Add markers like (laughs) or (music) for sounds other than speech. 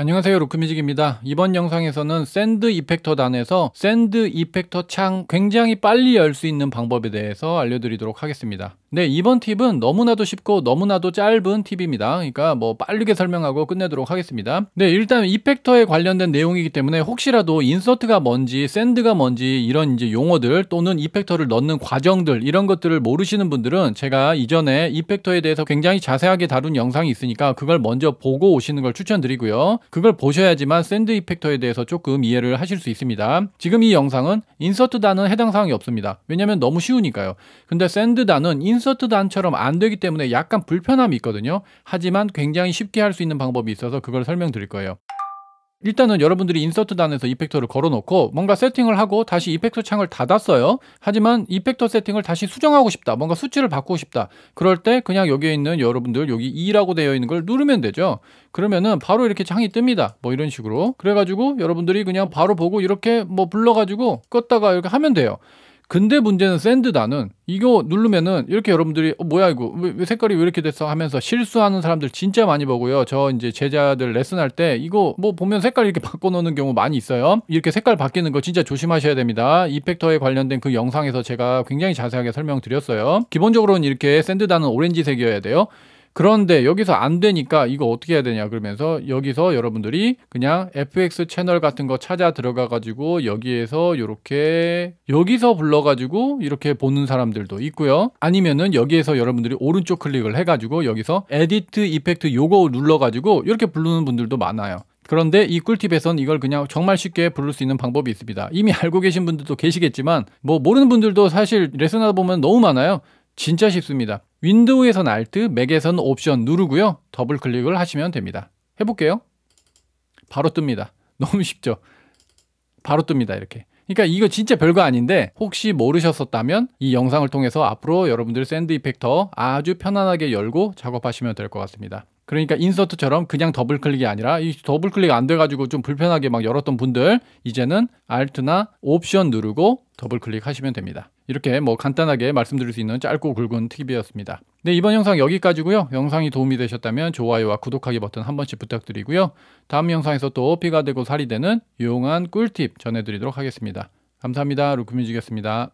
안녕하세요 루크뮤직입니다 이번 영상에서는 샌드 이펙터 단에서 샌드 이펙터 창 굉장히 빨리 열 수 있는 방법에 대해서 알려드리도록 하겠습니다 네, 이번 팁은 너무나도 쉽고 너무나도 짧은 팁입니다. 그러니까 뭐 빠르게 설명하고 끝내도록 하겠습니다. 네, 일단 이펙터에 관련된 내용이기 때문에 혹시라도 인서트가 뭔지, 샌드가 뭔지 이런 이제 용어들 또는 이펙터를 넣는 과정들 이런 것들을 모르시는 분들은 제가 이전에 이펙터에 대해서 굉장히 자세하게 다룬 영상이 있으니까 그걸 먼저 보고 오시는 걸 추천드리고요. 그걸 보셔야지만 샌드 이펙터에 대해서 조금 이해를 하실 수 있습니다. 지금 이 영상은 인서트 단은 해당 사항이 없습니다. 왜냐면 너무 쉬우니까요. 근데 샌드 단은 인 인서트 단처럼 안 되기 때문에 약간 불편함이 있거든요. 하지만 굉장히 쉽게 할 수 있는 방법이 있어서 그걸 설명드릴 거예요. 일단은 여러분들이 인서트 단에서 이펙터를 걸어놓고 뭔가 세팅을 하고 다시 이펙터 창을 닫았어요. 하지만 이펙터 세팅을 다시 수정하고 싶다. 뭔가 수치를 바꾸고 싶다. 그럴 때 그냥 여기에 있는 여러분들 여기 2라고 되어 있는 걸 누르면 되죠. 그러면은 바로 이렇게 창이 뜹니다. 뭐 이런 식으로. 그래가지고 여러분들이 그냥 바로 보고 이렇게 뭐 불러가지고 껐다가 이렇게 하면 돼요. 근데 문제는 샌드다는 이거 누르면은 이렇게 여러분들이 어, 뭐야 이거 왜, 색깔이 왜 이렇게 됐어 하면서 실수하는 사람들 진짜 많이 보고요. 저 이제 제자들 레슨할 때 이거 뭐 보면 색깔 이렇게 (laughs) 바꿔놓는 경우 많이 있어요. 이렇게 색깔 바뀌는 거 진짜 조심하셔야 됩니다. 이펙터에 관련된 그 영상에서 제가 굉장히 자세하게 설명드렸어요. 기본적으로는 이렇게 샌드다는 오렌지색이어야 돼요. 그런데 여기서 안 되니까 이거 어떻게 해야 되냐 그러면서 여기서 여러분들이 그냥 FX 채널 같은 거 찾아 들어가 가지고 여기에서 이렇게 여기서 불러 가지고 이렇게 보는 사람들도 있고요. 아니면은 여기에서 여러분들이 오른쪽 클릭을 해 가지고 여기서 에디트 이펙트 요거 눌러 가지고 이렇게 부르는 분들도 많아요. 그런데 이 꿀팁에선 이걸 그냥 정말 쉽게 부를 수 있는 방법이 있습니다. 이미 알고 계신 분들도 계시겠지만 뭐 모르는 분들도 사실 레슨 하다 보면 너무 많아요. 진짜 쉽습니다. 윈도우에선 Alt, 맥에선 옵션 누르고요. 더블 클릭을 하시면 됩니다. 해볼게요. 바로 뜹니다. (laughs) 너무 쉽죠? 바로 뜹니다. 이렇게. 그러니까 이거 진짜 별거 아닌데 혹시 모르셨었다면 이 영상을 통해서 앞으로 여러분들 샌드 이펙터 아주 편안하게 열고 작업하시면 될 것 같습니다. 그러니까 인서트처럼 그냥 더블 클릭이 아니라 이 더블 클릭 안 돼가지고 좀 불편하게 막 열었던 분들 이제는 Alt나 옵션 누르고 더블 클릭하시면 됩니다. 이렇게 뭐 간단하게 말씀드릴 수 있는 짧고 굵은 팁이었습니다. 네, 이번 영상 여기까지고요. 영상이 도움이 되셨다면 좋아요와 구독하기 버튼 한 번씩 부탁드리고요. 다음 영상에서 또 피가 되고 살이 되는 유용한 꿀팁 전해드리도록 하겠습니다. 감사합니다. 루크뮤직이었습니다.